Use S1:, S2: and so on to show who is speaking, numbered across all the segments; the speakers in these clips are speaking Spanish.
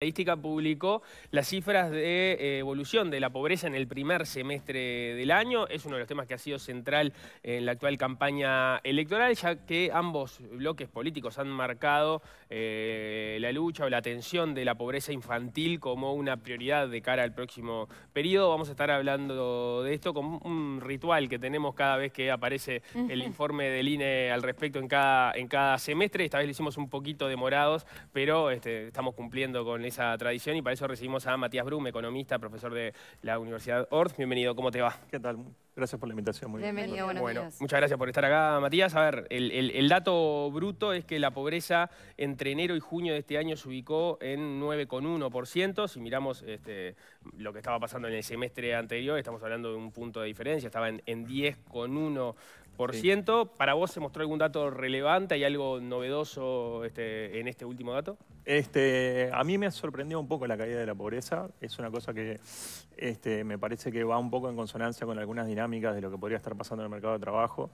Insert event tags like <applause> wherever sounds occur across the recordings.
S1: La Estadística publicó las cifras de eh, evolución de la pobreza en el primer semestre del año. Es uno de los temas que ha sido central en la actual campaña electoral, ya que ambos bloques políticos han marcado eh, la lucha o la atención de la pobreza infantil como una prioridad de cara al próximo periodo. Vamos a estar hablando de esto como un ritual que tenemos cada vez que aparece el informe del INE al respecto en cada, en cada semestre. Esta vez lo hicimos un poquito demorados, pero este, estamos cumpliendo con el esa tradición y para eso recibimos a Matías Brum, economista, profesor de la Universidad Ort. Bienvenido, ¿cómo te va? ¿Qué tal? Gracias por la invitación. Muy Bienvenido, bueno, Muchas gracias por estar acá, Matías. A ver, el, dato bruto es que la pobreza entre enero y junio de este año se ubicó en 9,1%. Si miramos este, lo que estaba pasando en el semestre anterior, estamos hablando de un punto de diferencia, estaba en, en 10,1 por ciento ¿Para vos se mostró algún dato relevante? ¿Hay algo novedoso este, en este último dato?
S2: Este, a mí me ha sorprendido un poco la caída de la pobreza. Es una cosa que este, me parece que va un poco en consonancia con algunas dinámicas de lo que podría estar pasando en el mercado de trabajo.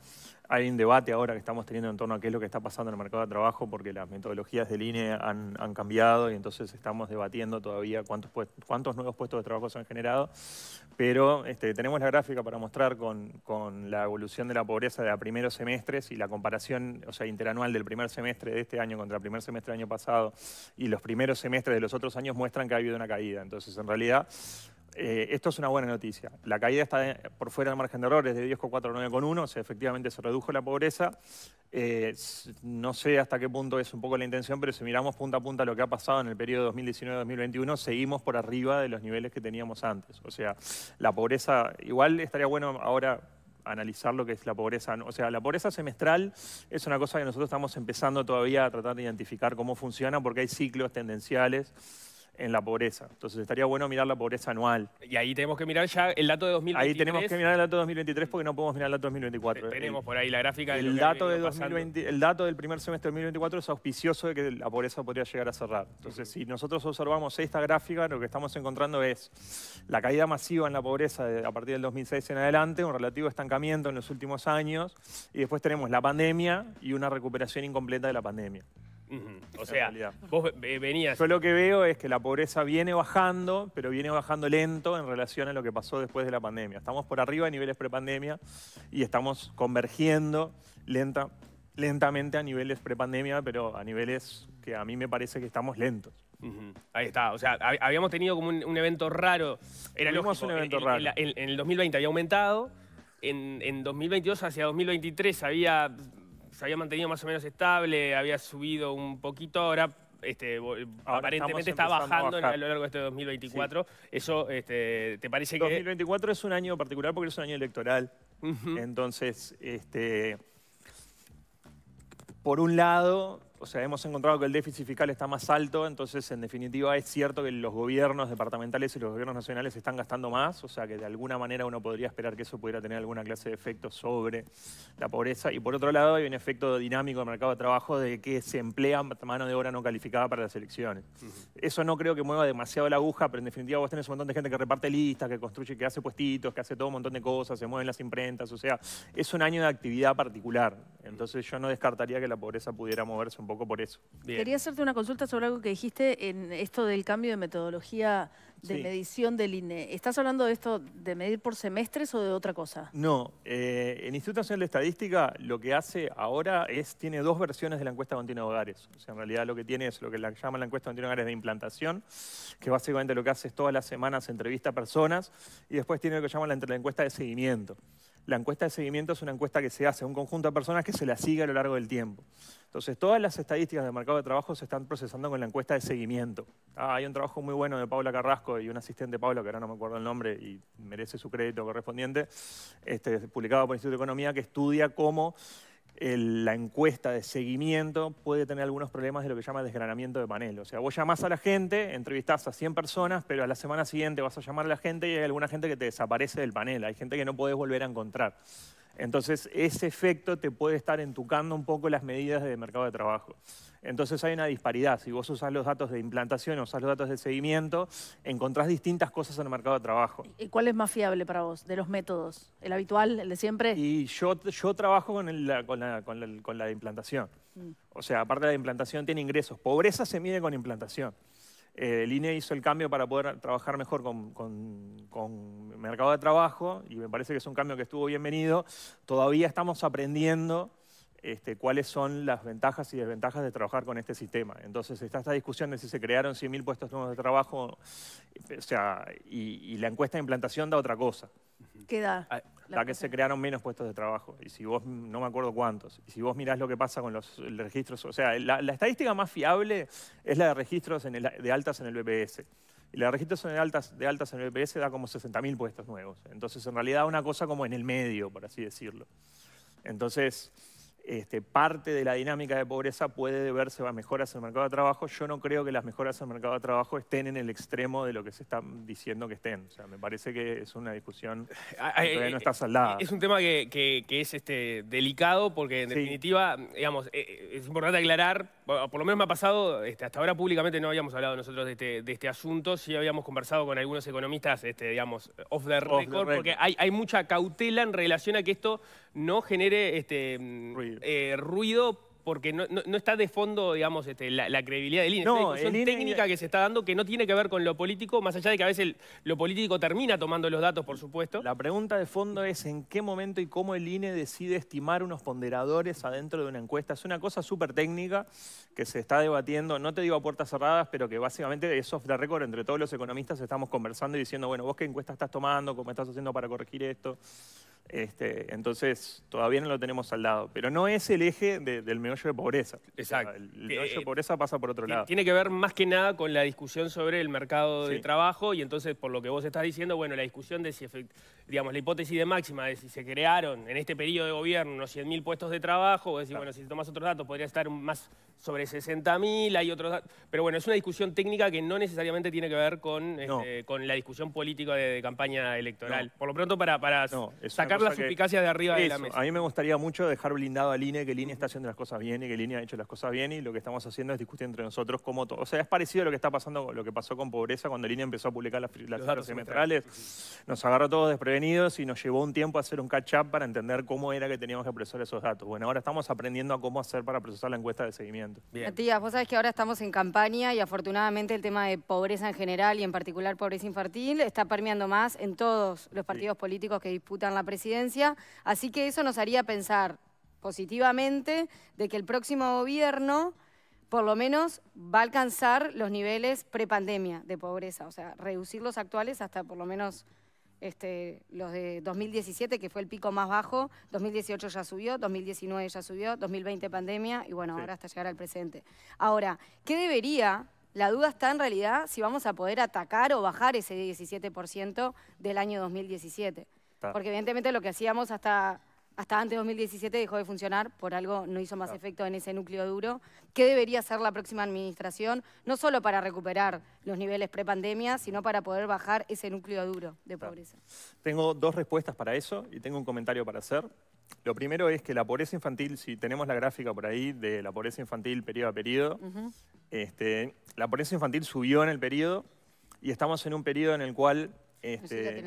S2: Hay un debate ahora que estamos teniendo en torno a qué es lo que está pasando en el mercado de trabajo, porque las metodologías de INE han, cambiado y entonces estamos debatiendo todavía cuántos, cuántos nuevos puestos de trabajo se han generado. Pero este, tenemos la gráfica para mostrar con, la evolución de la pobreza de a primeros semestres y la comparación o sea, interanual del primer semestre de este año contra el primer semestre del año pasado y los primeros semestres de los otros años muestran que ha habido una caída. Entonces, en realidad, eh, esto es una buena noticia. La caída está eh, por fuera del margen de errores de 10,49,1, o sea, efectivamente se redujo la pobreza. Eh, no sé hasta qué punto es un poco la intención, pero si miramos punta a punta lo que ha pasado en el periodo 2019-2021, seguimos por arriba de los niveles que teníamos antes. O sea, la pobreza, igual estaría bueno ahora analizar lo que es la pobreza. O sea, la pobreza semestral es una cosa que nosotros estamos empezando todavía a tratar de identificar cómo funciona, porque hay ciclos tendenciales en la pobreza. Entonces estaría bueno mirar la pobreza anual. Y ahí tenemos que mirar ya el dato de 2023. Ahí tenemos que mirar el dato de 2023 porque no podemos mirar el dato de 2024. Tenemos por ahí la gráfica. del dato, de el dato del primer semestre de 2024 es auspicioso de que la pobreza podría llegar a cerrar. Entonces, si nosotros observamos esta gráfica, lo que estamos encontrando es la caída masiva en la pobreza a partir del 2006 en adelante, un relativo estancamiento en los últimos años, y después tenemos la pandemia y una recuperación incompleta de la pandemia.
S1: O sea, vos venías. Yo
S2: lo que veo es que la pobreza viene bajando, pero viene bajando lento en relación a lo que pasó después de la pandemia. Estamos por arriba de niveles prepandemia y estamos convergiendo lenta, lentamente a
S1: niveles prepandemia, pero a niveles que a mí me parece que estamos lentos. Ahí está, o sea, habíamos tenido como un, evento raro. Era lo un evento raro. En, en, el 2020 había aumentado, en 2022 hacia 2023 había se había mantenido más o menos estable, había subido un poquito, ahora este, aparentemente está bajando a, lo largo de este 2024. Eso, este, ¿te parece que...?
S2: 2024 es un año particular porque es un año electoral. Entonces, este, por un lado, o sea, hemos encontrado que el déficit fiscal está más alto, entonces, en definitiva, es cierto que los gobiernos departamentales y los gobiernos nacionales están gastando más, o sea, que de alguna manera uno podría esperar que eso pudiera tener alguna clase de efecto sobre la pobreza. Y por otro lado, hay un efecto dinámico del mercado de trabajo de que se emplea mano de obra no calificada para las elecciones. Eso no creo que mueva demasiado la aguja, pero en definitiva vos tenés un montón de gente que reparte listas, que construye, que hace puestitos, que hace todo un montón de cosas, se mueven las imprentas, o sea, es un año de actividad particular. Entonces yo no descartaría que la pobreza pudiera moverse un poco por eso. Quería
S3: hacerte una consulta sobre algo que dijiste en esto del cambio de metodología de medición del INE. ¿Estás hablando de esto de medir por semestres o de otra cosa?
S2: No, En eh, el Instituto Nacional de Estadística lo que hace ahora es, tiene dos versiones de la encuesta continua de hogares. O sea, en realidad lo que tiene es lo que la, llaman la encuesta continua de hogares de implantación, que básicamente lo que hace es todas las semanas entrevista a personas y después tiene lo que llaman la, la encuesta de seguimiento. La encuesta de seguimiento es una encuesta que se hace a un conjunto de personas que se la sigue a lo largo del tiempo. Entonces, todas las estadísticas del mercado de trabajo se están procesando con la encuesta de seguimiento. Ah, hay un trabajo muy bueno de Paula Carrasco y un asistente Paula, que ahora no me acuerdo el nombre y merece su crédito correspondiente, este, publicado por el Instituto de Economía, que estudia cómo la encuesta de seguimiento puede tener algunos problemas de lo que llama desgranamiento de panel. O sea, vos llamás a la gente, entrevistás a 100 personas, pero a la semana siguiente vas a llamar a la gente y hay alguna gente que te desaparece del panel. Hay gente que no podés volver a encontrar. Entonces, ese efecto te puede estar entucando un poco las medidas del mercado de trabajo. Entonces hay una disparidad. Si vos usás los datos de implantación o usás los datos de seguimiento, encontrás distintas cosas en el mercado de trabajo.
S3: ¿Y cuál es más fiable para vos de los métodos? ¿El habitual, el de
S2: siempre? Y yo, trabajo con, la, de implantación. Mm. O sea, aparte de la implantación tiene ingresos. Pobreza se mide con implantación el eh, hizo el cambio para poder trabajar mejor con, el mercado de trabajo y me parece que es un cambio que estuvo bienvenido. Todavía estamos aprendiendo este, cuáles son las ventajas y desventajas de trabajar con este sistema. Entonces está esta discusión de si se crearon 100.000 puestos nuevos de trabajo, o sea, y, y la encuesta de implantación da otra cosa. ¿Qué da? Ah, la que se crearon menos puestos de trabajo. Y si vos, no me acuerdo cuántos, y si vos mirás lo que pasa con los registros, o sea, la, estadística más fiable es la de registros de altas en el BPS. Y la de registros altas, de altas en el BPS da como 60.000 puestos nuevos. Entonces, en realidad, una cosa como en el medio, por así decirlo. Entonces, este, parte de la dinámica de pobreza puede deberse a mejoras en el mercado de trabajo. Yo no creo que las mejoras en el mercado de trabajo estén en el extremo de lo que se está diciendo que estén. O sea, me parece que es una discusión <laughs> ah, ah, que todavía no eh, está saldada. Es un
S1: tema que, es este, delicado porque, en definitiva, digamos, eh, eh, es importante aclarar, por lo menos me ha pasado, este, hasta ahora públicamente no habíamos hablado nosotros de este, asunto, sí habíamos conversado con algunos economistas, digamos, off the record, porque hay mucha cautela en relación a que esto no genere este, mm, eh, ruido. porque no, está de fondo, digamos, este, la, credibilidad del INE. No, es una técnica que se está dando que no tiene que ver con lo político, más allá de que a veces lo político termina tomando los datos, por supuesto. La pregunta de
S2: fondo es en qué momento y cómo el INE decide estimar unos ponderadores adentro de una encuesta. Es una cosa súper técnica que se está debatiendo, no te digo a puertas cerradas, pero que básicamente es off the record. Entre todos los economistas estamos conversando y diciendo, bueno, vos qué encuesta estás tomando, cómo estás haciendo para corregir esto. Este, entonces, todavía no lo tenemos al lado Pero no es el eje del meollo de pobreza. Exacto. el meollo de eh, pobreza pasa por otro lado.
S1: Tiene que ver más que nada con la discusión sobre el mercado de trabajo y entonces, por lo que vos estás diciendo, bueno, la discusión de si, digamos, la hipótesis de máxima de si se crearon en este periodo de gobierno unos 100.000 puestos de trabajo, o decir, bueno, si tomas otros datos podría estar más sobre 60.000, hay otros... Pero bueno, es una discusión técnica que no necesariamente tiene que ver con, este, con la discusión política de, campaña electoral. Por lo pronto, para, para sacar las suspicacias de arriba de la mesa. A mí
S2: me gustaría mucho dejar blindado a INE que línea está haciendo las cosas bien y que línea ha hecho las cosas bien y lo que estamos haciendo es discutir entre nosotros cómo todo. O sea, es parecido a lo que está pasando, lo que pasó con pobreza cuando el empezó a publicar las, datos semestrales. Nos agarró todos desprevenidos y nos llevó un tiempo a hacer un catch-up para entender cómo era que teníamos que procesar esos datos. Bueno, ahora estamos aprendiendo a cómo hacer para procesar la encuesta de seguimiento.
S4: Matías, vos sabés que ahora estamos en campaña y afortunadamente el tema de pobreza en general y en particular pobreza infantil está permeando más en todos los partidos políticos que disputan la presidencia. Así que eso nos haría pensar positivamente de que el próximo gobierno por lo menos va a alcanzar los niveles prepandemia de pobreza, o sea, reducir los actuales hasta por lo menos este, los de 2017, que fue el pico más bajo, 2018 ya subió, 2019 ya subió, 2020 pandemia y bueno, ahora hasta llegar al presente. Ahora, ¿qué debería? La duda está en realidad si vamos a poder atacar o bajar ese 17% del año 2017. Porque evidentemente lo que hacíamos hasta hasta antes de 2017 dejó de funcionar, por algo no hizo más efecto en ese núcleo duro. ¿Qué debería hacer la próxima administración? No solo para recuperar los niveles prepandemia, sino para poder bajar ese núcleo duro de pobreza.
S2: Tengo dos respuestas para eso y tengo un comentario para hacer. Lo primero es que la pobreza infantil, si tenemos la gráfica por ahí de la pobreza infantil periodo a periodo, este, la pobreza infantil subió en el periodo y estamos en un periodo en el cual este,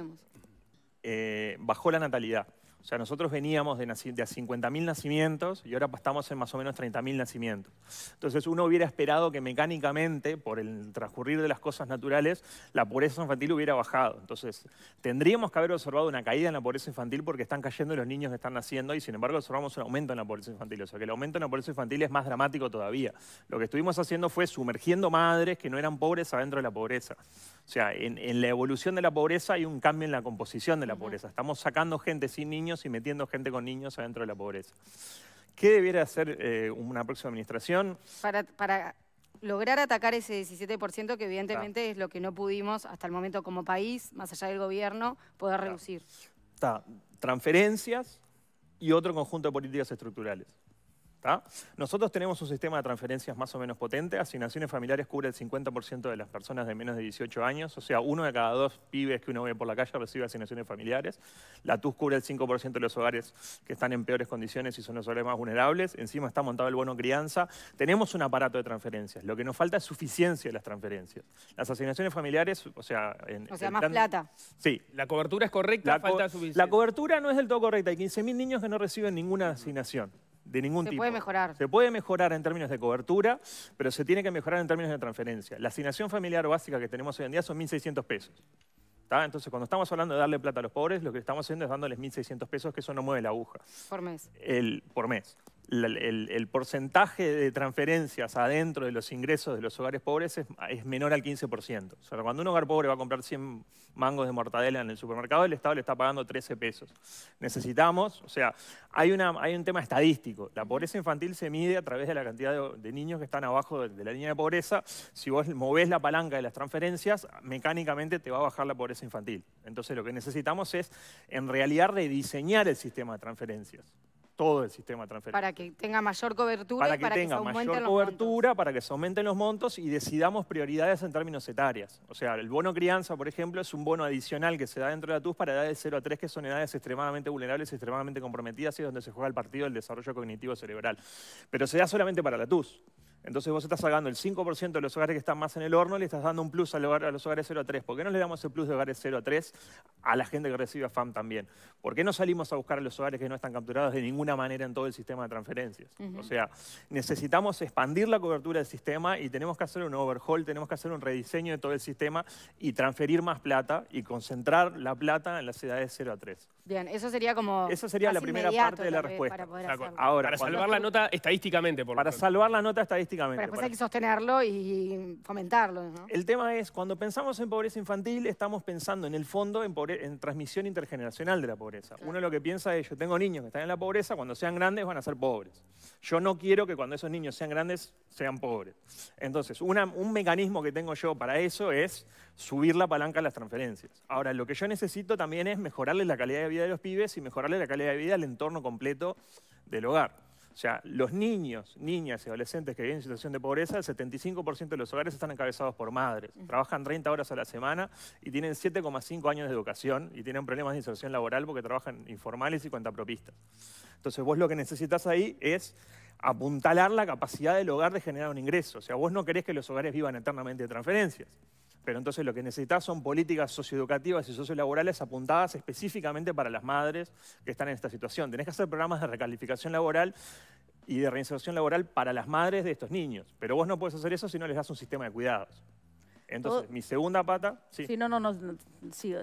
S2: eh, bajó la natalidad. O sea, nosotros veníamos de, de 50.000 nacimientos y ahora estamos en más o menos 30.000 nacimientos. Entonces uno hubiera esperado que mecánicamente, por el transcurrir de las cosas naturales, la pobreza infantil hubiera bajado. Entonces tendríamos que haber observado una caída en la pobreza infantil porque están cayendo los niños que están naciendo y sin embargo observamos un aumento en la pobreza infantil. O sea, que el aumento en la pobreza infantil es más dramático todavía. Lo que estuvimos haciendo fue sumergiendo madres que no eran pobres adentro de la pobreza. O sea, en, en la evolución de la pobreza hay un cambio en la composición de la pobreza. Estamos sacando gente sin niños y metiendo gente con niños adentro de la pobreza. ¿Qué debiera hacer eh, una próxima administración?
S4: Para, lograr atacar ese 17% que evidentemente es lo que no pudimos hasta el momento como país, más allá del gobierno, poder reducir.
S2: Está Transferencias y otro conjunto de políticas estructurales. Nosotros tenemos un sistema de transferencias más o menos potente. Asignaciones familiares cubre el 50% de las personas de menos de 18 años. O sea, uno de cada dos pibes que uno ve por la calle recibe asignaciones familiares. La TUS cubre el 5% de los hogares que están en peores condiciones y son los hogares más vulnerables. Encima está montado el bono crianza. Tenemos un aparato de transferencias. Lo que nos falta es suficiencia de las transferencias. Las asignaciones familiares, o sea... o sea, más plata. Sí. ¿La cobertura es correcta? La, la cobertura no es del todo correcta. Hay 15.000 niños que no reciben ninguna asignación de ningún tipo. Se puede mejorar. Se puede mejorar en términos de cobertura, pero se tiene que mejorar en términos de transferencia. La asignación familiar básica que tenemos hoy en día son 1.600 pesos. Entonces, cuando estamos hablando de darle plata a los pobres, lo que estamos haciendo es dándoles 1.600 pesos, que eso no mueve la aguja. Por mes. El, por mes el, porcentaje de transferencias adentro de los ingresos de los hogares pobres es, menor al 15%. O sea, cuando un hogar pobre va a comprar 100 mangos de mortadela en el supermercado, el Estado le está pagando 13 pesos. Necesitamos, o sea, hay, un tema estadístico. La pobreza infantil se mide a través de la cantidad de, niños que están abajo de, la línea de pobreza. Si vos movés la palanca de las transferencias, mecánicamente te va a bajar la pobreza infantil. Entonces lo que necesitamos es, en realidad, rediseñar el sistema de transferencias todo el sistema de Para
S4: que tenga mayor cobertura. Para que, para que se mayor
S2: cobertura, para que se aumenten los montos y decidamos prioridades en términos etarias. O sea, el bono crianza, por ejemplo, es un bono adicional que se da dentro de la TUS para edades 0 a 3, que son edades extremadamente vulnerables, extremadamente comprometidas y es donde se juega el partido del desarrollo cognitivo cerebral. Pero se da solamente para la TUS. Entonces vos estás sacando el 5% de los hogares que están más en el horno y le estás dando un plus a los hogares 0 a 3. ¿Por qué no le damos el plus de hogares 0 a 3 a la gente que recibe a FAM también? ¿Por qué no salimos a buscar a los hogares que no están capturados de ninguna manera en todo el sistema de transferencias? O sea, necesitamos expandir la cobertura del sistema y tenemos que hacer un overhaul, tenemos que hacer un rediseño de todo el sistema y transferir más plata y concentrar la plata en las ciudades 0 a 3.
S4: Bien, eso sería como... Esa sería la primera parte de la respuesta.
S1: Para, ahora, para salvar la nota estadísticamente, por Para salvar la nota estadísticamente pero pues
S4: hay que sostenerlo y fomentarlo.
S1: El tema es, cuando
S2: pensamos en pobreza infantil, estamos pensando en el fondo en, en transmisión intergeneracional de la pobreza. Uno lo que piensa es, yo tengo niños que están en la pobreza, cuando sean grandes van a ser pobres. Yo no quiero que cuando esos niños sean grandes sean pobres. Entonces, un mecanismo que tengo yo para eso es subir la palanca de las transferencias. Ahora, lo que yo necesito también es mejorarles la calidad de vida de los pibes y mejorarle la calidad de vida al entorno completo del hogar. O sea, los niños, niñas y adolescentes que viven en situación de pobreza, el 75% de los hogares están encabezados por madres. Trabajan 30 horas a la semana y tienen 7,5 años de educación y tienen problemas de inserción laboral porque trabajan informales y cuentapropistas. Entonces vos lo que necesitas ahí es apuntalar la capacidad del hogar de generar un ingreso. O sea, vos no querés que los hogares vivan eternamente de transferencias. Pero entonces lo que necesitas son políticas socioeducativas y sociolaborales apuntadas específicamente para las madres que están en esta situación. Tenés que hacer programas de recalificación laboral y de reinserción laboral para las madres de estos niños. Pero vos no puedes hacer eso si no les das un sistema de cuidados. Entonces, mi segunda pata... Sí,
S3: no, no, no, sigo,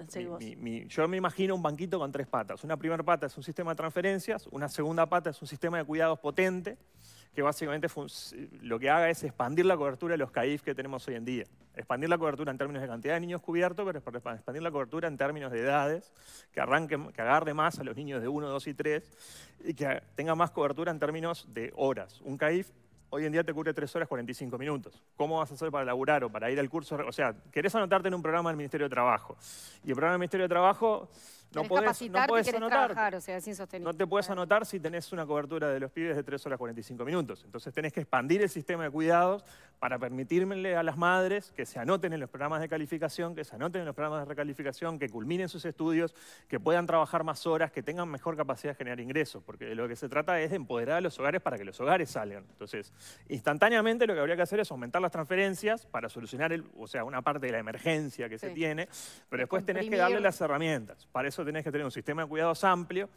S2: yo me imagino un banquito con tres patas. Una primera pata es un sistema de transferencias, una segunda pata es un sistema de cuidados potente, que básicamente lo que haga es expandir la cobertura de los CAIF que tenemos hoy en día. Expandir la cobertura en términos de cantidad de niños cubiertos, pero expandir la cobertura en términos de edades, que, arranque, que agarre más a los niños de 1, 2 y 3, y que tenga más cobertura en términos de horas. Un CAIF hoy en día te cubre 3 horas 45 minutos. ¿Cómo vas a hacer para laburar o para ir al curso? O sea, querés anotarte en un programa del Ministerio de Trabajo. Y el programa del Ministerio de Trabajo no te puedes ah. anotar si tenés una cobertura de los pibes de 3 horas 45 minutos. Entonces tenés que expandir el sistema de cuidados para permitirle a las madres que se anoten en los programas de calificación, que se anoten en los programas de recalificación, que culminen sus estudios, que puedan trabajar más horas, que tengan mejor capacidad de generar ingresos, porque de lo que se trata es de empoderar a los hogares para que los hogares salgan. Entonces, instantáneamente lo que habría que hacer es aumentar las transferencias para solucionar, o sea, una parte de la emergencia que se tiene, pero después tenés que darle las herramientas. Para tenés que tener un sistema de cuidados amplio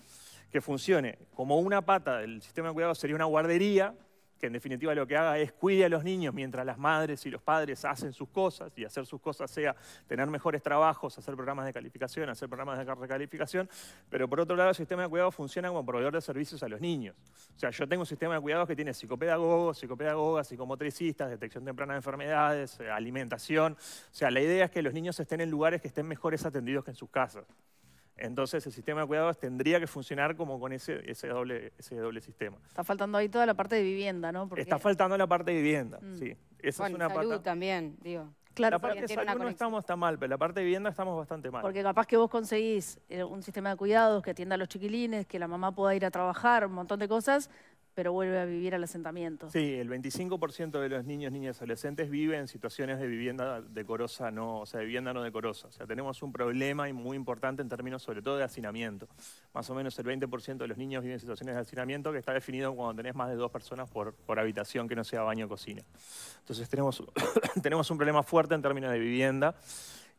S2: que funcione como una pata del sistema de cuidados sería una guardería, que en definitiva lo que haga es cuide a los niños mientras las madres y los padres hacen sus cosas, y hacer sus cosas sea tener mejores trabajos, hacer programas de calificación, hacer programas de recalificación, pero por otro lado el sistema de cuidados funciona como proveedor de servicios a los niños. O sea, yo tengo un sistema de cuidados que tiene psicopedagogos, psicopedagogas, psicomotricistas, detección temprana de enfermedades, eh, alimentación. O sea, la idea es que los niños estén en lugares que estén mejores atendidos que en sus casas. Entonces el sistema de cuidados tendría que funcionar como con ese, ese, doble, ese doble sistema.
S3: Está faltando ahí toda la parte de vivienda, ¿no? Está
S2: faltando la parte de vivienda, mm. sí. Esa es una salud
S3: también, digo. Claro, la parte de salud no
S2: estamos tan mal, pero la parte de vivienda estamos bastante mal. Porque
S3: capaz que vos conseguís eh, un sistema de cuidados que atienda a los chiquilines, que la mamá pueda ir a trabajar, un montón de cosas, pero vuelve a vivir al asentamiento. Sí,
S2: el 25% de los niños, niñas adolescentes viven en situaciones de vivienda decorosa no, o sea, vivienda no decorosa. O sea, tenemos un problema muy importante en términos sobre todo de hacinamiento. Más o menos el 20% de los niños viven en situaciones de hacinamiento que está definido cuando tenés más de dos personas por, por habitación que no sea baño o cocina. Entonces tenemos, <coughs> tenemos un problema fuerte en términos de vivienda.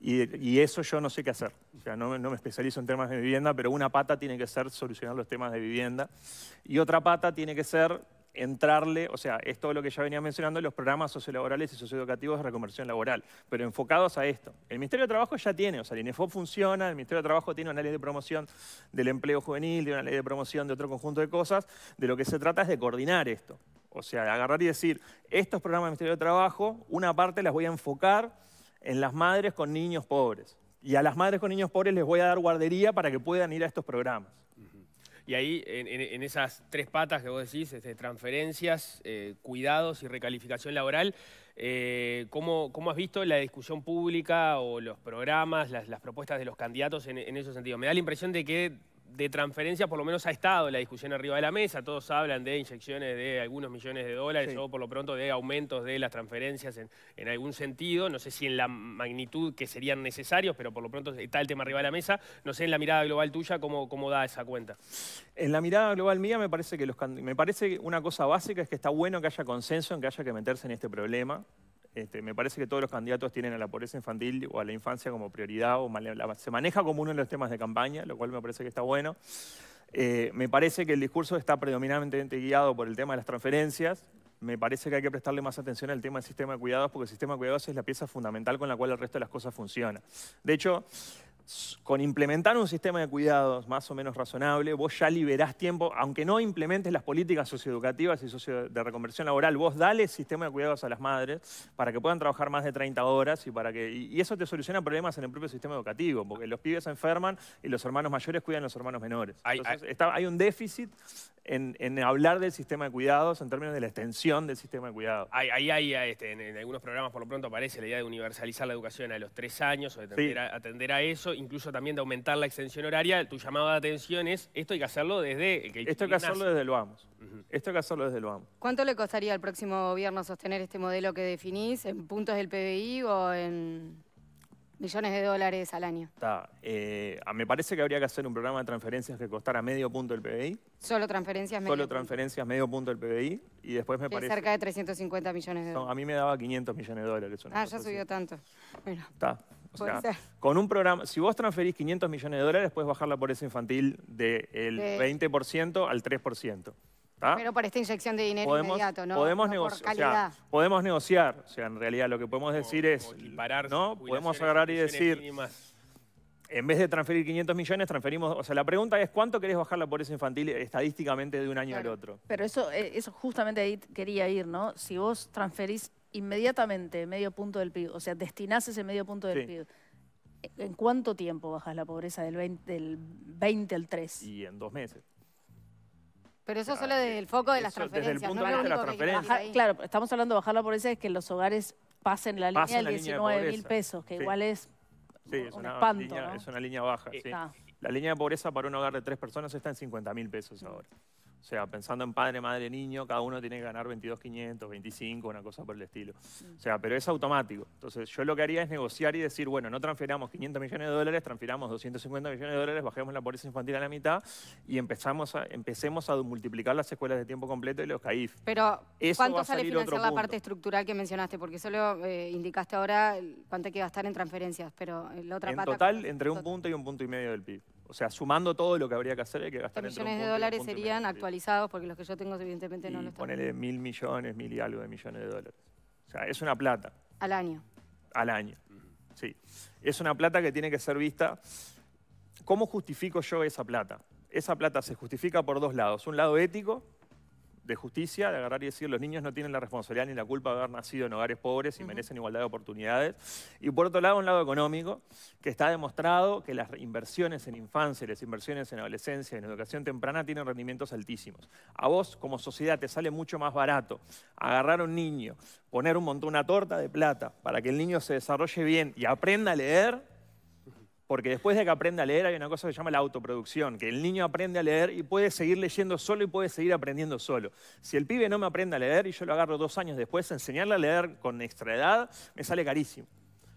S2: Y, eso yo no sé qué hacer. O sea, no, me especializo en temas de vivienda, pero una pata tiene que ser solucionar los temas de vivienda. Y otra pata tiene que ser entrarle, o sea, es todo lo que ya venía mencionando, los programas sociolaborales y socioeducativos de reconversión laboral, pero enfocados a esto. El Ministerio de Trabajo ya tiene, o sea, el INEFO funciona, el Ministerio de Trabajo tiene una ley de promoción del empleo juvenil, tiene una ley de promoción de otro conjunto de cosas, de lo que se trata es de coordinar esto. O sea, agarrar y decir, estos programas del Ministerio de Trabajo, una parte las voy a enfocar en las madres con niños pobres. Y a las madres con niños pobres les voy a dar guardería para que puedan ir a estos programas.
S1: Y ahí, en, esas tres patas que vos decís, este, transferencias, eh, cuidados y recalificación laboral, eh, ¿cómo, has visto la discusión pública o los programas, las, propuestas de los candidatos en, en, ese sentido? Me da la impresión de que de transferencias, por lo menos ha estado la discusión arriba de la mesa. Todos hablan de inyecciones de algunos millones de dólares o por lo pronto de aumentos de las transferencias en, algún sentido. No sé si en la magnitud que serían necesarios, pero por lo pronto está el tema arriba de la mesa. No sé en la mirada global tuya cómo, cómo da esa cuenta.
S2: En la mirada global mía me parece que los, me parece una cosa básica es que está bueno que haya consenso en que haya que meterse en este problema. Este, me parece que todos los candidatos tienen a la pobreza infantil o a la infancia como prioridad, o se maneja como uno de los temas de campaña, lo cual me parece que está bueno. Eh, me parece que el discurso está predominantemente guiado por el tema de las transferencias. Me parece que hay que prestarle más atención al tema del sistema de cuidados, porque el sistema de cuidados es la pieza fundamental con la cual el resto de las cosas funciona. De hecho, con implementar un sistema de cuidados más o menos razonable, vos ya liberás tiempo, aunque no implementes las políticas socioeducativas y socio de reconversión laboral, vos dale sistema de cuidados a las madres para que puedan trabajar más de 30 horas y para que y eso te soluciona problemas en el propio sistema educativo, porque los pibes se enferman y los hermanos mayores cuidan a los hermanos menores. hay un déficit en, hablar del sistema de cuidados, en términos de la extensión
S1: del sistema de cuidados. Ahí hay, este, en, algunos programas por lo pronto aparece la idea de universalizar la educación a los tres años, o de atender, a, eso, incluso también de aumentar la extensión horaria. Tu llamada de atención es, esto hay que hacerlo desde... Que esto hay que hacerlo desde lo vamos. Esto hay que hacerlo desde lo
S4: ¿Cuánto le costaría al próximo gobierno sostener este modelo que definís en puntos del PBI o en millones de dólares al año.
S2: Eh, ah, me parece que habría que hacer un programa de transferencias que costara medio punto el PBI.
S4: Solo transferencias medio Solo punto.
S2: transferencias medio punto el PBI. Y después me parece... Cerca de
S4: 350 millones de dólares.
S2: a mí me daba 500 millones de dólares. ah, ya subió tanto. Está. O sea, con un programa, si vos transferís 500 millones de dólares, puedes bajar la pobreza infantil del 20% al 3%. Pero
S4: para esta inyección de dinero inmediato, ¿no? Podemos, negociar, o sea,
S2: podemos negociar. O sea, en realidad lo que podemos decir es... Parar, ¿no? Podemos agarrar y decir... En vez de transferir 500 millones, transferimos... O sea, la pregunta es cuánto querés bajar la pobreza infantil estadísticamente de un año al otro.
S3: Pero eso, eh, eso justamente ahí quería ir, ¿no? Si vos transferís inmediatamente medio punto del PIB, o sea, destinás ese medio punto del PIB, ¿en cuánto tiempo bajas la pobreza del 20, del 20 al 3?
S2: Y en dos meses.
S3: Pero eso es solo desde el foco de las transferencias. Desde el punto de vista de las transferencias. claro, estamos hablando de bajar la pobreza, es que los hogares pasen la línea de 19 mil pesos, que igual es,
S2: sí, es una Línea, Es una línea baja. Sí. Ah. La línea de pobreza para un hogar de tres personas está en 50 mil pesos ahora. O sea, pensando en padre, madre, niño, cada uno tiene que ganar 22.500, 25, una cosa por el estilo. Mm. O sea, pero es automático. Entonces, yo lo que haría es negociar y decir, bueno, no transferamos 500 millones de dólares, transfiramos 250 millones de dólares, bajemos la pobreza infantil a la mitad y empezamos empecemos a multiplicar las escuelas de tiempo completo y los CAIF.
S4: Pero, ¿cuánto sale financiar la parte estructural que mencionaste? Porque solo eh, indicaste ahora cuánto hay que gastar en transferencias, pero la otra En total,
S2: entre un punto y un punto y medio del PIB. O sea, sumando todo lo que habría que hacer, hay que gastar... millones de dólares serían
S4: actualizados, porque los que yo tengo evidentemente no los tengo. Ponele
S2: mil millones, mil y algo de millones de dólares. O sea, es una plata. Al año. Al año, sí. Es una plata que tiene que ser vista... ¿Cómo justifico yo esa plata? Esa plata se justifica por dos lados. Un lado ético, de justicia, de agarrar y decir, los niños no tienen la responsabilidad ni la culpa de haber nacido en hogares pobres y merecen igualdad de oportunidades. Y por otro lado, un lado económico, que está demostrado que las inversiones en infancia, las inversiones en adolescencia, en educación temprana, tienen rendimientos altísimos. A vos, como sociedad, te sale mucho más barato agarrar a un niño, poner un montón, una torta de plata para que el niño se desarrolle bien y aprenda a leer, porque después de que aprenda a leer hay una cosa que se llama la autoproducción, que el niño aprende a leer y puede seguir leyendo solo y puede seguir aprendiendo solo. Si el pibe no me aprende a leer y yo lo agarro dos años después, enseñarle a leer con extra edad me sale carísimo.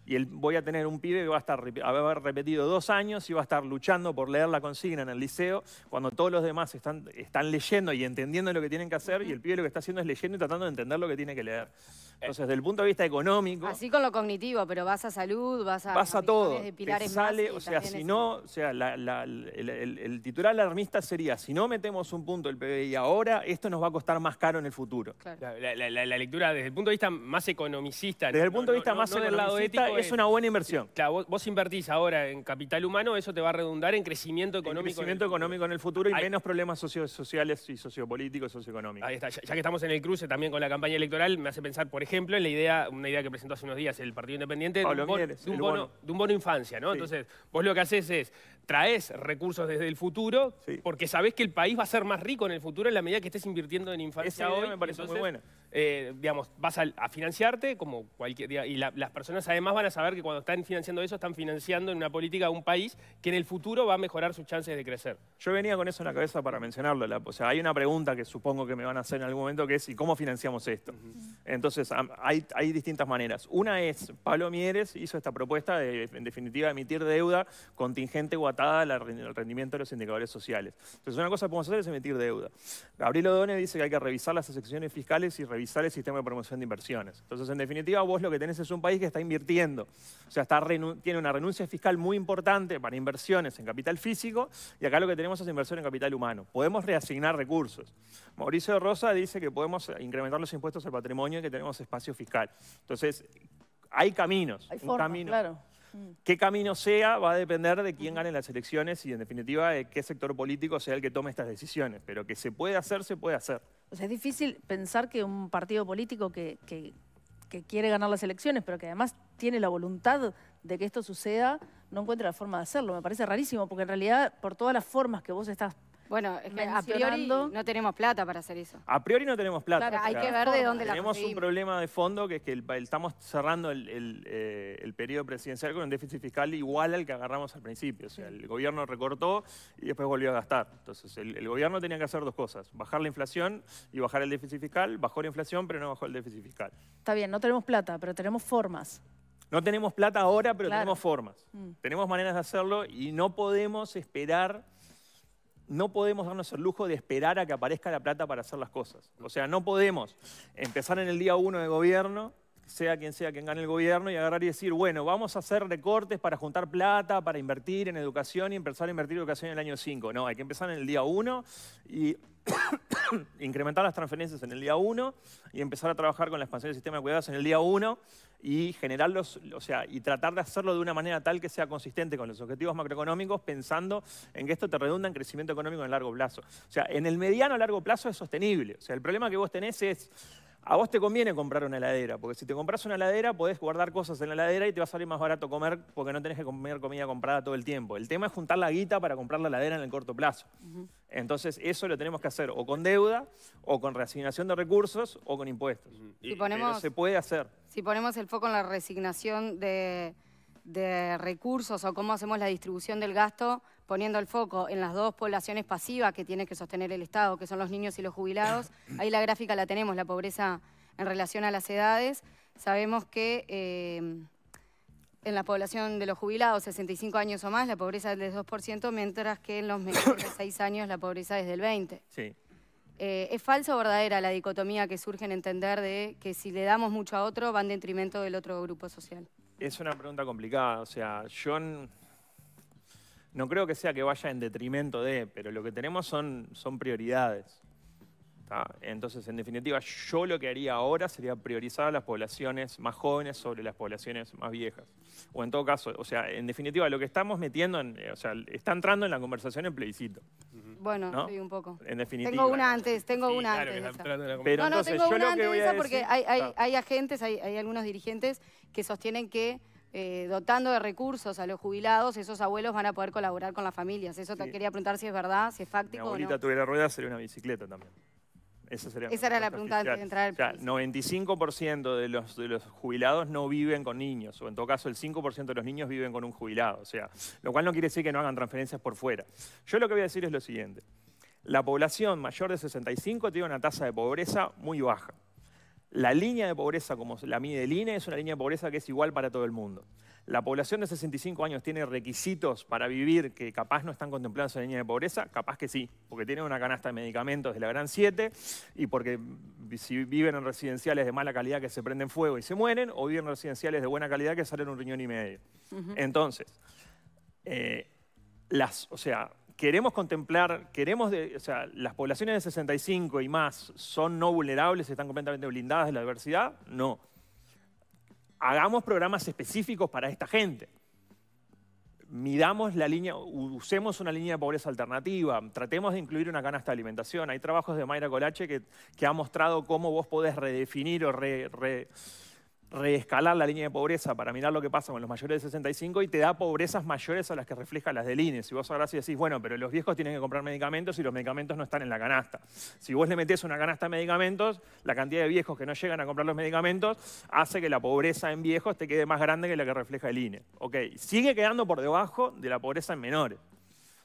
S2: Y voy a tener un pibe que va a estar, haber repetido dos años y va a estar luchando por leer la consigna en el liceo, cuando todos los demás están, están leyendo y entendiendo lo que tienen que hacer, y el pibe lo que está haciendo es leyendo y tratando de entender lo que tiene que leer. Eh, Entonces, desde el punto de vista económico...
S4: Así con lo cognitivo, pero vas a salud, vas
S1: a... Vas a todo. sale, o sea, si no...
S2: O sea, el, titular alarmista sería, si no metemos un punto del PBI ahora, esto nos va a costar más caro en el futuro.
S1: Claro. La, lectura desde el punto de vista más economicista... Desde el punto de vista más en economicista lado es, es, una
S2: buena inversión.
S1: Claro, vos, invertís ahora en capital humano, eso te va a redundar en crecimiento económico. crecimiento económico en el futuro y menos problemas sociales y sociopolíticos, socioeconómicos. Ahí está, ya, ya que estamos en el cruce también con la campaña electoral, me hace pensar, por ejemplo, ejemplo, la idea, una idea que presentó hace unos días el Partido Independiente, de, un bono, infancia, ¿no? Entonces, vos lo que haces es traes recursos desde el futuro, porque sabes que el país va a ser más rico en el futuro en la medida que estés invirtiendo en infancia hoy. me parece muy buena. Eh, digamos, vas a, financiarte como cualquier... Y las personas además van a saber que cuando están financiando eso, están financiando en una política de un país que en el futuro va a mejorar sus chances de crecer. Yo venía
S2: con eso en la cabeza para mencionarlo. o sea, hay una pregunta que supongo que me van a hacer en algún momento que es, ¿y cómo financiamos esto? Entonces, hay, hay distintas maneras. Una es, Pablo Mieres hizo esta propuesta de, en definitiva, emitir deuda contingente o el rendimiento de los indicadores sociales. Entonces, una cosa que podemos hacer es emitir deuda. Gabriel Odone dice que hay que revisar las excepciones fiscales y revisar el sistema de promoción de inversiones. Entonces, en definitiva, vos lo que tenés es un país que está invirtiendo. O sea, está tiene una renuncia fiscal muy importante para inversiones en capital físico y acá lo que tenemos es inversión en capital humano. Podemos reasignar recursos. Mauricio Rosa dice que podemos incrementar los impuestos al patrimonio y que tenemos espacio fiscal. Entonces, hay caminos. Hay formas, camino. claro. Mm. Qué camino sea va a depender de quién gane las elecciones y en definitiva de qué sector político sea el que tome estas decisiones. Pero que se puede hacer, se puede hacer.
S3: sea, es difícil pensar que un partido político que, que quiere ganar las elecciones, pero que además tiene la voluntad de que esto suceda, no encuentre la forma de hacerlo. Me parece rarísimo, porque en realidad por todas las formas que vos estás bueno, a priori no
S4: tenemos plata para hacer eso.
S2: A priori no tenemos plata. hay que ver de dónde la Tenemos un problema de fondo que es que estamos cerrando eh, el, periodo presidencial con un déficit fiscal igual al que agarramos al principio. O sea, el gobierno recortó y después volvió a gastar. Entonces, el, gobierno tenía que hacer dos cosas. Bajar la inflación y bajar el déficit fiscal. Bajó la inflación, pero no bajó el déficit fiscal.
S3: Está bien, no tenemos plata, pero tenemos formas.
S2: No tenemos plata ahora, pero tenemos formas. Mm. Tenemos maneras de hacerlo y no podemos esperar no podemos darnos el lujo de esperar a que aparezca la plata para hacer las cosas. O sea, no podemos empezar en el día uno de gobierno, sea quien sea quien gane el gobierno, y agarrar y decir, bueno, vamos a hacer recortes para juntar plata, para invertir en educación y empezar a invertir en educación en el año 5. No, hay que empezar en el día uno y <coughs> incrementar las transferencias en el día uno y empezar a trabajar con la expansión del sistema de cuidados en el día uno y generarlos, o sea, y tratar de hacerlo de una manera tal que sea consistente con los objetivos macroeconómicos, pensando en que esto te redunda en crecimiento económico en largo plazo. O sea, en el mediano a largo plazo es sostenible. O sea, el problema que vos tenés es a vos te conviene comprar una heladera, porque si te compras una heladera podés guardar cosas en la heladera y te va a salir más barato comer porque no tenés que comer comida comprada todo el tiempo. El tema es juntar la guita para comprar la heladera en el corto plazo. Entonces eso lo tenemos que hacer o con deuda, o con reasignación de recursos, o con impuestos. y, ponemos, se puede hacer.
S4: Si ponemos el foco en la resignación de recursos o cómo hacemos la distribución del gasto, poniendo el foco en las dos poblaciones pasivas que tiene que sostener el Estado, que son los niños y los jubilados. <clears throat> Ahí la gráfica la tenemos, la pobreza en relación a las edades. Sabemos que eh, en la población de los jubilados, 65 años o más, la pobreza es del 2%, mientras que en los menores de 6 años la pobreza es del 20%. Sí. Eh, ¿Es falsa o verdadera la dicotomía que surge en entender de que si le damos mucho a otro va en detrimento del otro grupo social?
S2: Es una pregunta complicada. O sea, yo... No creo que sea que vaya en detrimento de, pero lo que tenemos son, son prioridades. Entonces, en definitiva, yo lo que haría ahora sería priorizar a las poblaciones más jóvenes sobre las poblaciones más viejas. O en todo caso, o sea, en definitiva, lo que estamos metiendo, en, eh, o sea, está entrando en la conversación en plebiscito.
S4: Bueno, un poco.
S1: En definitiva. Tengo una
S4: antes, tengo sí, una claro, antes.
S1: Pero no, no, entonces, tengo yo una antes porque hay, hay,
S4: hay, agentes, hay, hay algunos dirigentes que sostienen que eh, dotando de recursos a los jubilados, esos abuelos van a poder colaborar con las familias. Eso te quería preguntar si es verdad, si es fáctico. Si abuelita
S2: tuviera ruedas, sería una bicicleta también. Esa, sería Esa era la pregunta antes de entrar al 95% de los, de los jubilados no viven con niños, o en todo caso el 5% de los niños viven con un jubilado, o sea, lo cual no quiere decir que no hagan transferencias por fuera. Yo lo que voy a decir es lo siguiente. La población mayor de 65 tiene una tasa de pobreza muy baja. La línea de pobreza, como la mide de línea es una línea de pobreza que es igual para todo el mundo. La población de 65 años tiene requisitos para vivir que capaz no están contemplados en línea de pobreza, capaz que sí, porque tienen una canasta de medicamentos de la Gran 7 y porque si viven en residenciales de mala calidad que se prenden fuego y se mueren, o viven en residenciales de buena calidad que salen un riñón y medio. Entonces, eh, las, o sea, queremos contemplar, queremos, o sea, las poblaciones de 65 y más son no vulnerables, están completamente blindadas de la adversidad, no. Hagamos programas específicos para esta gente. Midamos la línea, usemos una línea de pobreza alternativa, tratemos de incluir una canasta de alimentación. Hay trabajos de Mayra Colache que, que ha mostrado cómo vos podés redefinir o re reescalar la línea de pobreza para mirar lo que pasa con los mayores de 65 y te da pobrezas mayores a las que refleja las del INE. Si vos ahora y decís, bueno, pero los viejos tienen que comprar medicamentos y los medicamentos no están en la canasta. Si vos le metés una canasta de medicamentos, la cantidad de viejos que no llegan a comprar los medicamentos hace que la pobreza en viejos te quede más grande que la que refleja el INE. sigue quedando por debajo de la pobreza en menores.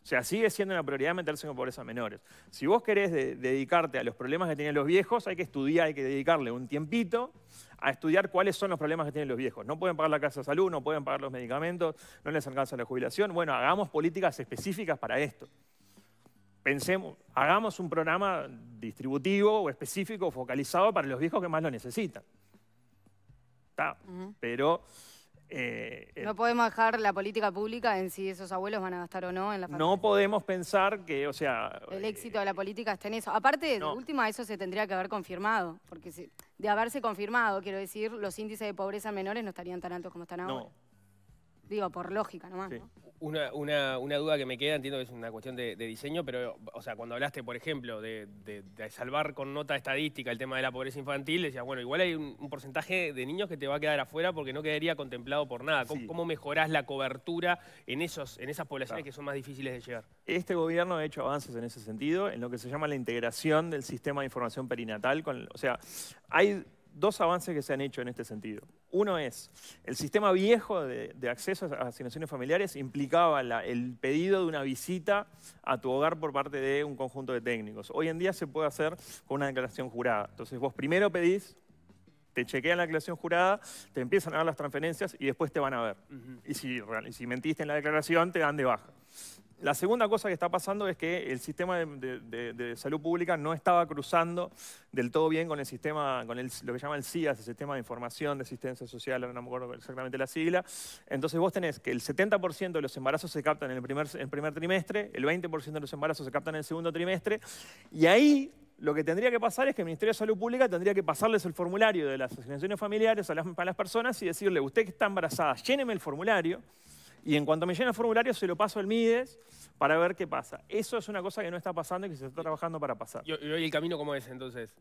S2: O sea, sigue siendo una prioridad meterse en pobreza menores. Si vos querés dedicarte a los problemas que tienen los viejos, hay que estudiar, hay que dedicarle un tiempito a estudiar cuáles son los problemas que tienen los viejos. No pueden pagar la casa de salud, no pueden pagar los medicamentos, no les alcanza la jubilación. Bueno, hagamos políticas específicas para esto. Pensemos, hagamos un programa distributivo o específico, focalizado para los viejos que más lo necesitan. ¿Está? Pero eh, eh, no podemos
S4: dejar la política pública en si esos abuelos van a gastar o no en la
S2: No podemos pensar que, o sea...
S4: El eh, éxito de la política está en eso. Aparte, de última, eso se tendría que haber confirmado. Porque si, de haberse confirmado, quiero decir, los índices de pobreza menores no estarían tan altos como están ahora. Digo, por lógica nomás, ¿no?
S1: Una, duda que me queda, entiendo que es una cuestión de, diseño, pero, o sea, cuando hablaste, por ejemplo, de, salvar con nota estadística el tema de la pobreza infantil, decías, bueno, igual hay un, porcentaje de niños que te va a quedar afuera porque no quedaría contemplado por nada. ¿Cómo, mejorás la cobertura en, esas poblaciones que son más difíciles de llegar?
S2: Este gobierno ha hecho avances en ese sentido, en lo que se llama la integración del sistema de información perinatal. o sea, hay dos avances que se han hecho en este sentido. Uno es, el sistema viejo de, acceso a asignaciones familiares implicaba el pedido de una visita a tu hogar por parte de un conjunto de técnicos. Hoy en día se puede hacer con una declaración jurada. Entonces vos primero pedís, te chequean la declaración jurada, te empiezan a dar las transferencias y después te van a ver. y si mentiste en la declaración, te dan de baja la segunda cosa que está pasando es que el sistema de, salud pública no estaba cruzando del todo bien con el sistema, con lo que llaman el CIAS, el Sistema de Información de Asistencia Social, no me acuerdo exactamente la sigla. Entonces vos tenés que el 70% de los embarazos se captan en el primer, trimestre, el 20% de los embarazos se captan en el segundo trimestre, y ahí lo que tendría que pasar es que el Ministerio de Salud Pública tendría que pasarles el formulario de las asignaciones familiares a las, personas y decirle, usted que está embarazada, lléneme el formulario, y en cuanto me llena el formulario, se lo paso al MIDES para ver qué pasa. Eso es una cosa que no está
S1: pasando y que se está trabajando para pasar. ¿Y, y el camino cómo es entonces?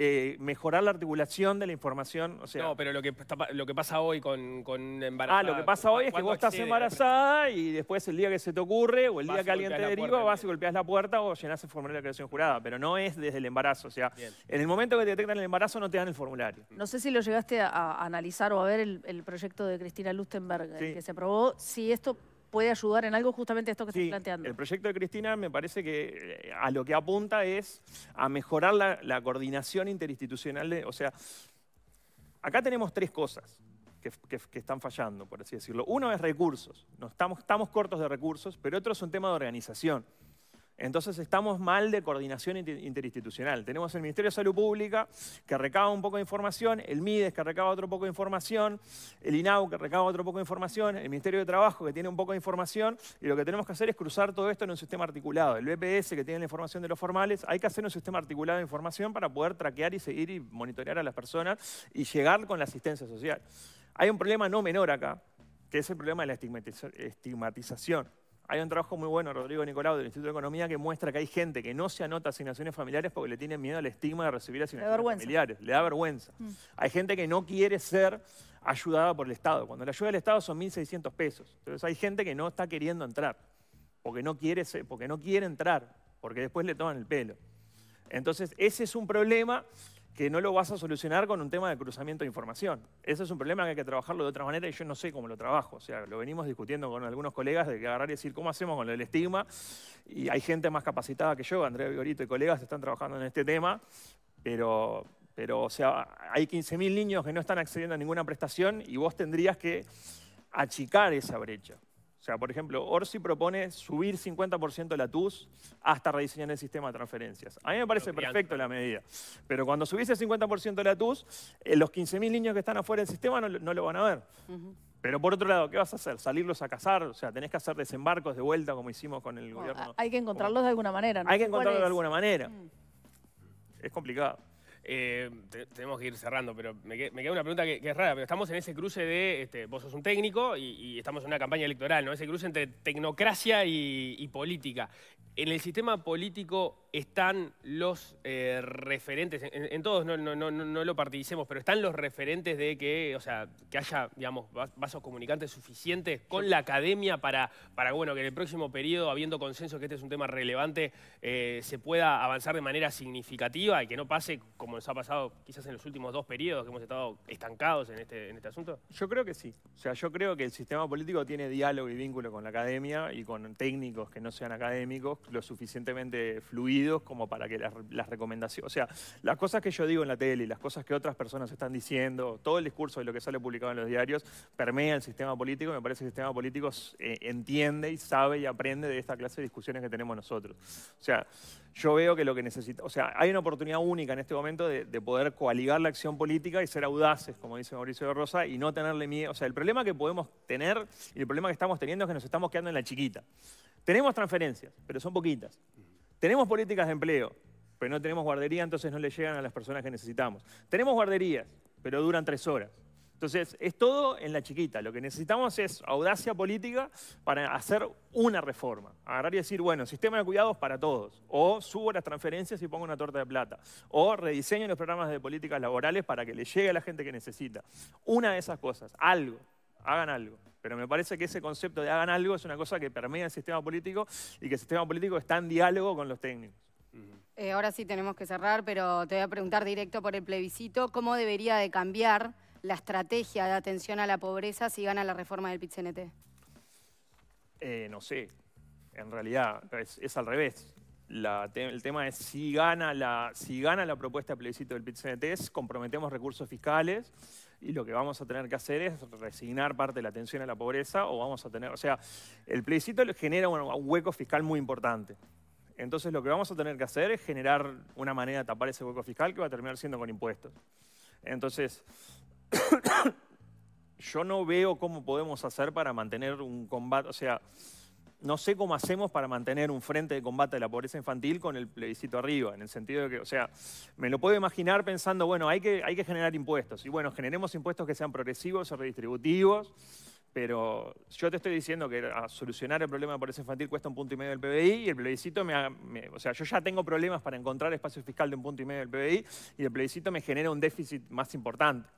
S1: Eh, mejorar la articulación de la información. O sea, no, pero lo que, lo que pasa hoy con, con embarazada. Ah, lo que pasa hoy es que vos estás
S2: embarazada y después el día que se te ocurre o el día que alguien te deriva
S1: vas y golpeas la puerta o
S2: llenas el formulario de creación jurada. Pero no es desde el embarazo. O sea, en el momento que detectan el embarazo no te dan el formulario.
S3: No sé si lo llegaste a, analizar o a ver el, proyecto de Cristina Lustenberg que se aprobó. Si esto puede ayudar en algo justamente esto que sí, estás planteando. El
S2: proyecto de Cristina me parece que eh, a lo que apunta es a mejorar la, coordinación interinstitucional. De, o sea, acá tenemos tres cosas. Que, están fallando, por así decirlo. Uno es recursos. No, estamos, estamos cortos de recursos, pero otro es un tema de organización. Entonces estamos mal de coordinación interinstitucional. Tenemos el Ministerio de Salud Pública, que recaba un poco de información, el MIDES, que recaba otro poco de información, el INAU, que recaba otro poco de información, el Ministerio de Trabajo, que tiene un poco de información, y lo que tenemos que hacer es cruzar todo esto en un sistema articulado. El BPS, que tiene la información de los formales, hay que hacer un sistema articulado de información para poder traquear y seguir y monitorear a las personas y llegar con la asistencia social. Hay un problema no menor acá, que es el problema de la estigmatización. Hay un trabajo muy bueno, Rodrigo Nicolau, del Instituto de Economía, que muestra que hay gente que no se anota asignaciones familiares porque le tiene miedo al estigma de recibir asignaciones familiares. Le da vergüenza. Mm. Hay gente que no quiere ser ayudada por el Estado. Cuando la ayuda del Estado son 1.600 pesos. Entonces hay gente que no está queriendo entrar, no quiere, porque no quiere entrar, porque después le toman el pelo. Entonces ese es un problema que no lo vas a solucionar con un tema de cruzamiento de información. Ese es un problema que hay que trabajarlo de otra manera y yo no sé cómo lo trabajo. O sea, lo venimos discutiendo con algunos colegas de que agarrar y decir, ¿cómo hacemos con el estigma? Y hay gente más capacitada que yo, Andrea Vigorito y colegas que están trabajando en este tema, pero, pero o sea, hay 15.000 niños que no están accediendo a ninguna prestación y vos tendrías que achicar esa brecha. O sea, por ejemplo, Orsi propone subir 50% la TUS hasta rediseñar el sistema de transferencias. A mí me parece perfecto la medida. Pero cuando subiese el 50% la TUS, eh, los 15.000 niños que están afuera del sistema no, lo van a ver. Pero por otro lado, ¿qué vas a hacer? ¿Salirlos a cazar? O sea, tenés que hacer desembarcos de vuelta como hicimos con el gobierno.
S3: Hay que encontrarlos de alguna manera, ¿no? Hay
S2: que encontrarlos de alguna manera.
S1: Mm. Es complicado. Eh, tenemos que ir cerrando, pero me, queda una pregunta que, es rara, pero estamos en ese cruce de, este, vos sos un técnico y, estamos en una campaña electoral, ¿no? Ese cruce entre tecnocracia y política. En el sistema político están los eh, referentes, en, todos no, lo partidicemos, pero están los referentes de que, o sea, que haya, digamos, vasos comunicantes suficientes con la academia para, para bueno, que en el próximo periodo, habiendo consenso que este es un tema relevante, eh, se pueda avanzar de manera significativa y que no pase como nos ha pasado quizás en los últimos dos periodos que hemos estado estancados en este, en este asunto?
S2: Yo creo que sí. O sea, yo creo que el sistema político tiene diálogo y vínculo con la academia y con técnicos que no sean académicos lo suficientemente fluido como para que las, recomendaciones, o sea, las cosas que yo digo en la tele, las cosas que otras personas están diciendo, todo el discurso de lo que sale publicado en los diarios permea el sistema político, me parece que el sistema político eh, entiende y sabe y aprende de esta clase de discusiones que tenemos nosotros. O sea, yo veo que lo que necesita, o sea, hay una oportunidad única en este momento de, de poder coaligar la acción política y ser audaces, como dice Mauricio de Rosa, y no tenerle miedo. O sea, el problema que podemos tener y el problema que estamos teniendo es que nos estamos quedando en la chiquita. Tenemos transferencias, pero son poquitas. Tenemos políticas de empleo, pero no tenemos guardería, entonces no le llegan a las personas que necesitamos. Tenemos guarderías, pero duran tres horas. Entonces, es todo en la chiquita. Lo que necesitamos es audacia política para hacer una reforma. Agarrar y decir, bueno, sistema de cuidados para todos. O subo las transferencias y pongo una torta de plata. O rediseño los programas de políticas laborales para que le llegue a la gente que necesita. Una de esas cosas. Algo. Hagan algo. Pero me parece que ese concepto de hagan algo es una cosa que permea el sistema político y que el sistema político está en diálogo con los técnicos.
S4: Eh, ahora sí tenemos que cerrar, pero te voy a preguntar directo por el plebiscito, ¿cómo debería de cambiar la estrategia de atención a la pobreza si gana la reforma del pit
S2: eh, no sé, en realidad es, al revés. el tema es si gana la, si gana la propuesta de plebiscito del pit comprometemos recursos fiscales y lo que vamos a tener que hacer es resignar parte de la atención a la pobreza o vamos a tener, o sea, el plebiscito genera un hueco fiscal muy importante. Entonces lo que vamos a tener que hacer es generar una manera de tapar ese hueco fiscal que va a terminar siendo con impuestos. Entonces, <coughs> yo no veo cómo podemos hacer para mantener un combate, o sea, no sé cómo hacemos para mantener un frente de combate de la pobreza infantil con el plebiscito arriba, en el sentido de que, o sea, me lo puedo imaginar pensando, bueno, hay que, hay que generar impuestos, y bueno, generemos impuestos que sean progresivos o redistributivos, pero yo te estoy diciendo que a solucionar el problema de pobreza infantil cuesta un punto y medio del PBI y el plebiscito me, me, O sea, yo ya tengo problemas para encontrar espacio fiscal de un punto y medio del PBI y el plebiscito me genera un déficit más importante.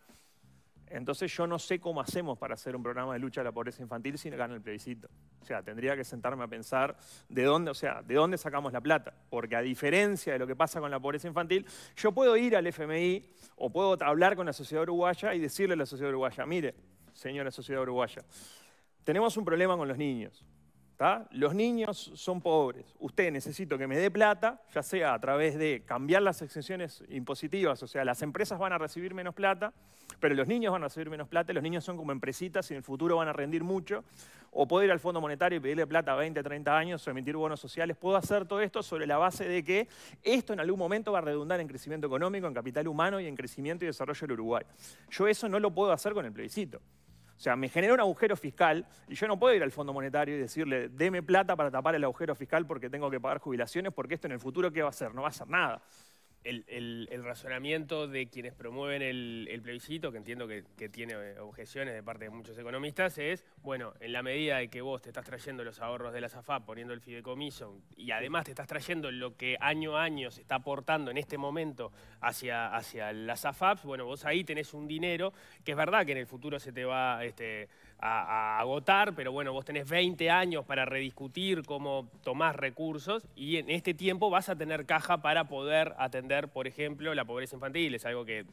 S2: Entonces yo no sé cómo hacemos para hacer un programa de lucha a la pobreza infantil sin ganar el plebiscito. O sea, tendría que sentarme a pensar de dónde, de dónde sacamos la plata. Porque a diferencia de lo que pasa con la pobreza infantil, yo puedo ir al FMI o puedo hablar con la sociedad uruguaya y decirle a la sociedad uruguaya, mire, señora sociedad uruguaya, tenemos un problema con los niños. Los niños son pobres. Usted necesita que me dé plata, ya sea a través de cambiar las exenciones impositivas, o sea, las empresas van a recibir menos plata, pero los niños van a recibir menos plata, los niños son como empresitas y en el futuro van a rendir mucho, o puedo ir al Fondo Monetario y pedirle plata a 20, 30 años, o emitir bonos sociales, puedo hacer todo esto sobre la base de que esto en algún momento va a redundar en crecimiento económico, en capital humano y en crecimiento y desarrollo del Uruguay. Yo eso no lo puedo hacer con el plebiscito. O sea, me genera un agujero fiscal y yo no puedo ir al Fondo Monetario y decirle, deme plata para tapar el agujero fiscal porque tengo que pagar jubilaciones, porque esto en el futuro, ¿qué va a hacer? No va a hacer
S1: nada el, razonamiento de quienes promueven el, plebiscito, que entiendo que, tiene eh, objeciones de parte de muchos economistas, es, bueno, en la medida de que vos te estás trayendo los ahorros de la SAFAP poniendo el fideicomiso y además te estás trayendo lo que año a año se está aportando en este momento hacia, hacia las AFAPs, bueno, vos ahí tenés un dinero que es verdad que en el futuro se te va... Este, a, agotar, pero bueno, vos tenés 20 años para rediscutir cómo tomás recursos y en este tiempo vas a tener caja para poder atender, por ejemplo, la pobreza infantil. Es algo que,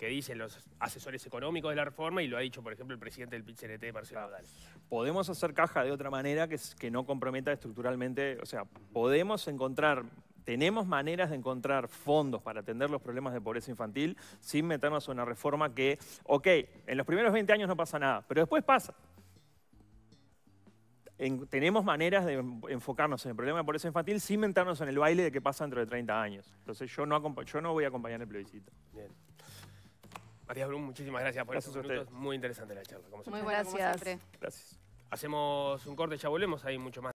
S1: dicen los asesores económicos de la reforma y lo ha dicho, por ejemplo, el presidente del PIT-CNT, Marcelo Abdal.
S2: Podemos hacer caja de otra manera que, que no comprometa estructuralmente, o sea, podemos encontrar tenemos maneras de encontrar fondos para atender los problemas de pobreza infantil sin meternos en una reforma que, ok, en los primeros 20 años no pasa nada, pero después pasa. tenemos maneras de enfocarnos en el problema de pobreza infantil sin meternos en el baile de que pasa dentro de 30 años. Entonces yo no, yo no voy a acompañar el plebiscito.
S1: Bien. Matías Brum, muchísimas gracias por eso Muy interesante la charla. Muy buenas, gracias. gracias. Hacemos un corte, y ya volvemos, hay mucho más.